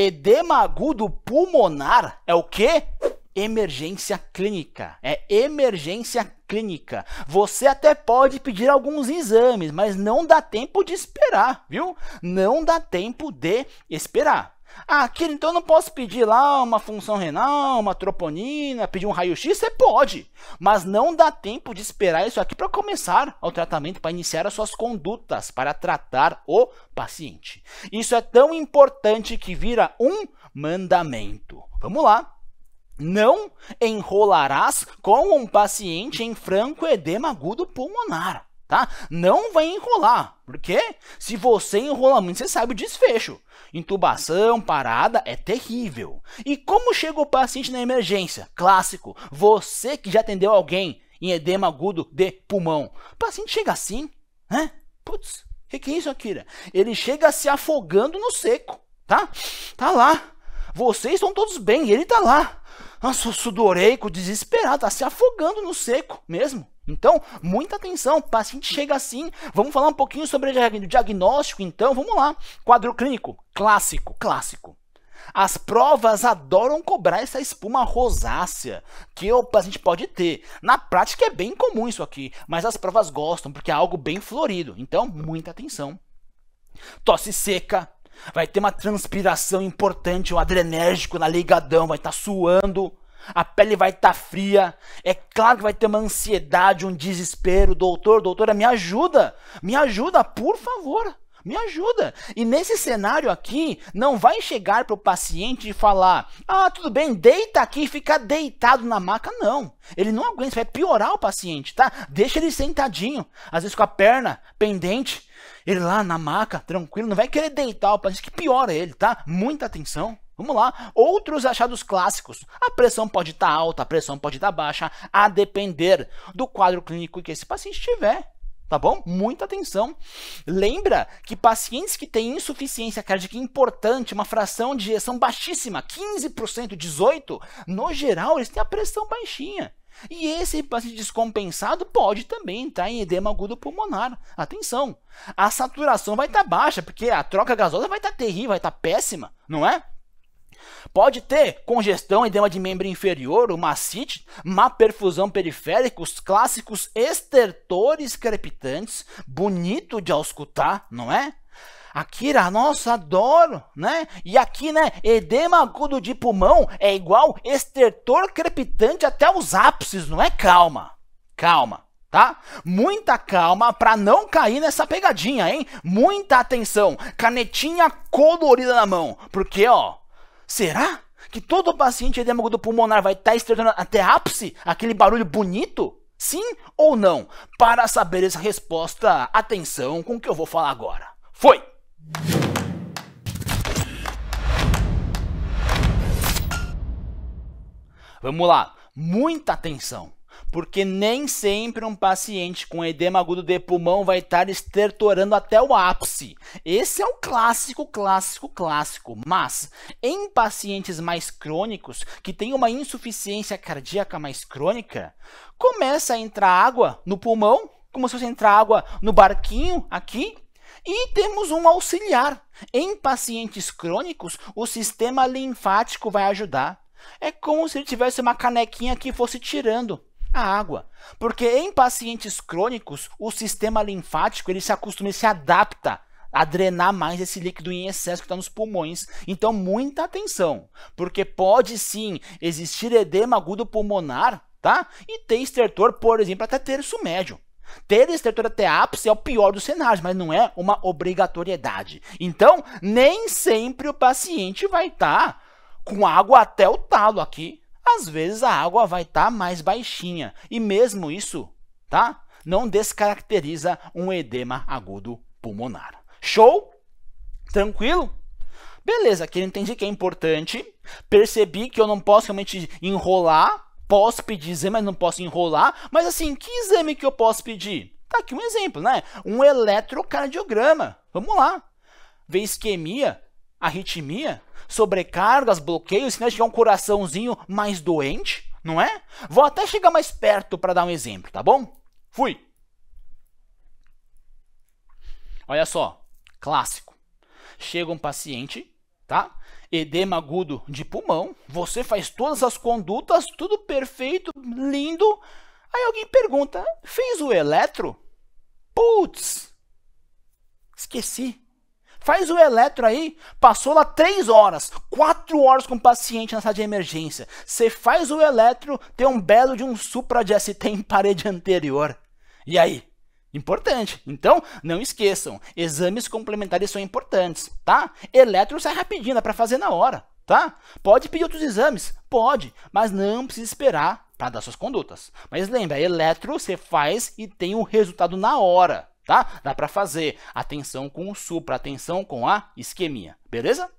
Edema agudo pulmonar é o quê? Emergência clínica. É emergência clínica. Você até pode pedir alguns exames, mas não dá tempo de esperar, viu? Não dá tempo de esperar. Ah, querido, então eu não posso pedir lá uma função renal, uma troponina, pedir um raio-x? Você pode, mas não dá tempo de esperar isso aqui para começar o tratamento, para iniciar as suas condutas, para tratar o paciente. Isso é tão importante que vira um mandamento. Vamos lá. Não enrolarás com um paciente em franco edema agudo pulmonar tá? Não vai enrolar, porque se você enrola muito, você sabe o desfecho. Intubação, parada, é terrível. E como chega o paciente na emergência? Clássico, você que já atendeu alguém em edema agudo de pulmão. O paciente chega assim, né? Putz, o que, que é isso, Akira? Ele chega se afogando no seco, tá? Tá lá. Vocês estão todos bem, ele tá lá. Ah, sudoreico, desesperado, tá se afogando no seco mesmo. Então, muita atenção, o paciente chega assim. Vamos falar um pouquinho sobre o diagnóstico, então, vamos lá. Quadro clínico, clássico, clássico. As provas adoram cobrar essa espuma rosácea que o paciente pode ter. Na prática é bem comum isso aqui, mas as provas gostam porque é algo bem florido. Então, muita atenção. Tosse seca, Vai ter uma transpiração importante, um adrenérgico na ligadão, vai estar tá suando, a pele vai estar tá fria. É claro que vai ter uma ansiedade, um desespero. Doutor, doutora, me ajuda, me ajuda, por favor. Me ajuda. E nesse cenário aqui, não vai chegar para o paciente e falar: ah, tudo bem, deita aqui e fica deitado na maca. Não. Ele não aguenta, vai piorar o paciente, tá? Deixa ele sentadinho, às vezes com a perna pendente, ele lá na maca, tranquilo, não vai querer deitar o paciente, que piora ele, tá? Muita atenção. Vamos lá, outros achados clássicos. A pressão pode estar tá alta, a pressão pode estar tá baixa, a depender do quadro clínico que esse paciente tiver. Tá bom? Muita atenção. Lembra que pacientes que têm insuficiência cardíaca importante, uma fração de ejeção baixíssima, 15%, 18%, no geral, eles têm a pressão baixinha. E esse paciente descompensado pode também entrar em edema agudo pulmonar. Atenção! A saturação vai estar tá baixa, porque a troca gasosa vai estar tá terrível, vai estar tá péssima, não é? Pode ter congestão, edema de membro inferior, uma macite, má perfusão periférica, os clássicos estertores crepitantes, bonito de auscultar, não é? aqui a nossa adoro, né? E aqui, né, edema agudo de pulmão é igual estertor crepitante até os ápices, não é? Calma, calma, tá? Muita calma para não cair nessa pegadinha, hein? Muita atenção, canetinha colorida na mão, porque, ó, será que todo paciente edema agudo pulmonar vai estar tá estertando até ápice? Aquele barulho bonito? Sim ou não? Para saber essa resposta, atenção com o que eu vou falar agora. Foi! Vamos lá, muita atenção, porque nem sempre um paciente com edema agudo de pulmão vai estar estertorando até o ápice. Esse é o clássico, clássico, clássico. Mas em pacientes mais crônicos, que têm uma insuficiência cardíaca mais crônica, começa a entrar água no pulmão, como se fosse entrar água no barquinho aqui, e temos um auxiliar. Em pacientes crônicos, o sistema linfático vai ajudar. É como se ele tivesse uma canequinha que fosse tirando a água. Porque em pacientes crônicos, o sistema linfático ele se acostuma e se adapta a drenar mais esse líquido em excesso que está nos pulmões. Então, muita atenção, porque pode sim existir edema agudo pulmonar, tá? E ter estertor, por exemplo, até terço médio. Ter estrutura até ápice é o pior dos cenários, mas não é uma obrigatoriedade. Então, nem sempre o paciente vai estar tá com água até o talo aqui. Às vezes a água vai estar tá mais baixinha. E mesmo isso, tá? Não descaracteriza um edema agudo pulmonar. Show? Tranquilo? Beleza, aqui eu entendi que é importante. Percebi que eu não posso realmente enrolar posso pedir exame, mas não posso enrolar. Mas assim, que exame que eu posso pedir? Tá aqui um exemplo, né? Um eletrocardiograma. Vamos lá. Ver isquemia, arritmia, sobrecargas, bloqueios, Nós de é um coraçãozinho mais doente, não é? Vou até chegar mais perto para dar um exemplo, tá bom? Fui. Olha só, clássico. Chega um paciente, tá? edema agudo de pulmão, você faz todas as condutas, tudo perfeito, lindo. Aí alguém pergunta: fez o eletro? Putz, esqueci. Faz o eletro aí, passou lá 3 horas, 4 horas com o paciente na sala de emergência. Você faz o eletro, tem um belo de um supra de ST em parede anterior. E aí? Importante. Então, não esqueçam, exames complementares são importantes, tá? Eletro sai é rapidinho, dá para fazer na hora, tá? Pode pedir outros exames? Pode, mas não precisa esperar para dar suas condutas. Mas lembra, eletro você faz e tem o um resultado na hora, tá? Dá para fazer. Atenção com o supra, atenção com a isquemia, beleza?